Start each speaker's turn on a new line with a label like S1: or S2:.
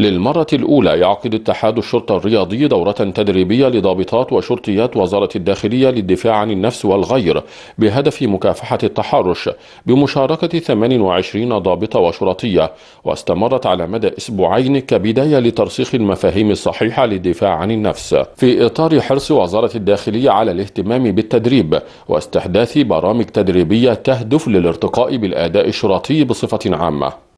S1: للمرة الأولى يعقد اتحاد الشرطة الرياضي دورة تدريبية لضابطات وشرطيات وزارة الداخلية للدفاع عن النفس والغير بهدف مكافحة التحرش بمشاركة 28 ضابطة وشرطية واستمرت على مدى أسبوعين كبداية لترسيخ المفاهيم الصحيحة للدفاع عن النفس في إطار حرص وزارة الداخلية على الاهتمام بالتدريب واستحداث برامج تدريبية تهدف للارتقاء بالأداء الشرطي بصفة عامة